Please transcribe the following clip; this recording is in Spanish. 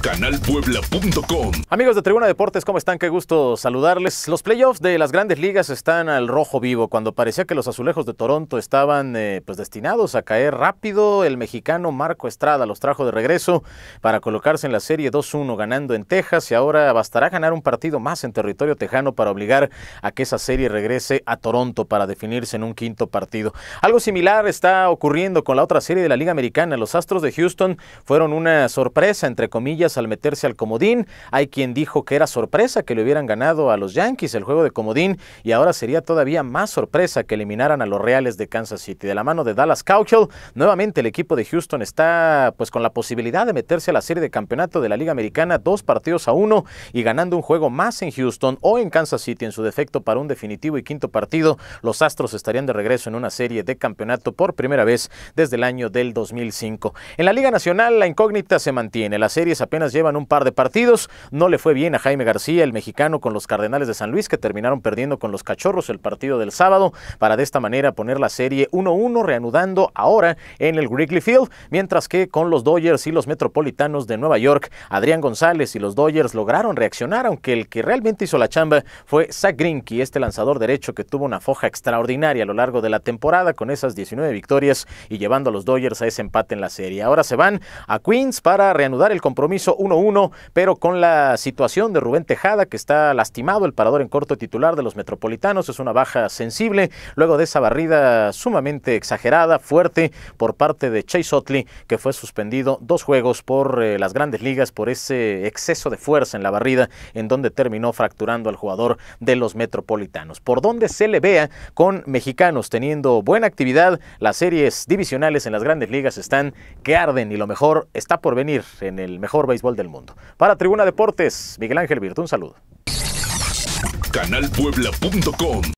canalpuebla.com. Amigos de Tribuna Deportes, ¿cómo están? Qué gusto saludarles. Los playoffs de las grandes ligas están al rojo vivo. Cuando parecía que los azulejos de Toronto estaban eh, pues destinados a caer rápido, el mexicano Marco Estrada los trajo de regreso para colocarse en la serie 2-1 ganando en Texas y ahora bastará ganar un partido más en territorio tejano para obligar a que esa serie regrese a Toronto para definirse en un quinto partido. Algo similar está ocurriendo con la otra serie de la Liga Americana. Los Astros de Houston fueron una sorpresa, entre comillas, al meterse al comodín. Hay quien dijo que era sorpresa que le hubieran ganado a los Yankees el juego de comodín y ahora sería todavía más sorpresa que eliminaran a los Reales de Kansas City. De la mano de Dallas Cowchill nuevamente el equipo de Houston está pues con la posibilidad de meterse a la serie de campeonato de la Liga Americana dos partidos a uno y ganando un juego más en Houston o en Kansas City en su defecto para un definitivo y quinto partido, los Astros estarían de regreso en una serie de campeonato por primera vez desde el año del 2005. En la Liga Nacional la incógnita se mantiene, la serie es apenas llevan un par de partidos. No le fue bien a Jaime García, el mexicano, con los Cardenales de San Luis, que terminaron perdiendo con los Cachorros el partido del sábado, para de esta manera poner la serie 1-1, reanudando ahora en el Wrigley Field, mientras que con los Dodgers y los Metropolitanos de Nueva York, Adrián González y los Dodgers lograron reaccionar, aunque el que realmente hizo la chamba fue Zach Grinky este lanzador derecho que tuvo una foja extraordinaria a lo largo de la temporada con esas 19 victorias y llevando a los Dodgers a ese empate en la serie. Ahora se van a Queens para reanudar el compromiso 1-1, pero con la situación de Rubén Tejada, que está lastimado, el parador en corto titular de los Metropolitanos, es una baja sensible, luego de esa barrida sumamente exagerada, fuerte, por parte de Chase Otley, que fue suspendido dos juegos por eh, las grandes ligas por ese exceso de fuerza en la barrida, en donde terminó fracturando al jugador de los Metropolitanos. Por donde se le vea, con mexicanos teniendo buena actividad, las series divisionales en las grandes ligas están que arden y lo mejor está por venir en el mejor del mundo. Para Tribuna Deportes, Miguel Ángel virtud un saludo. Canalpuebla.com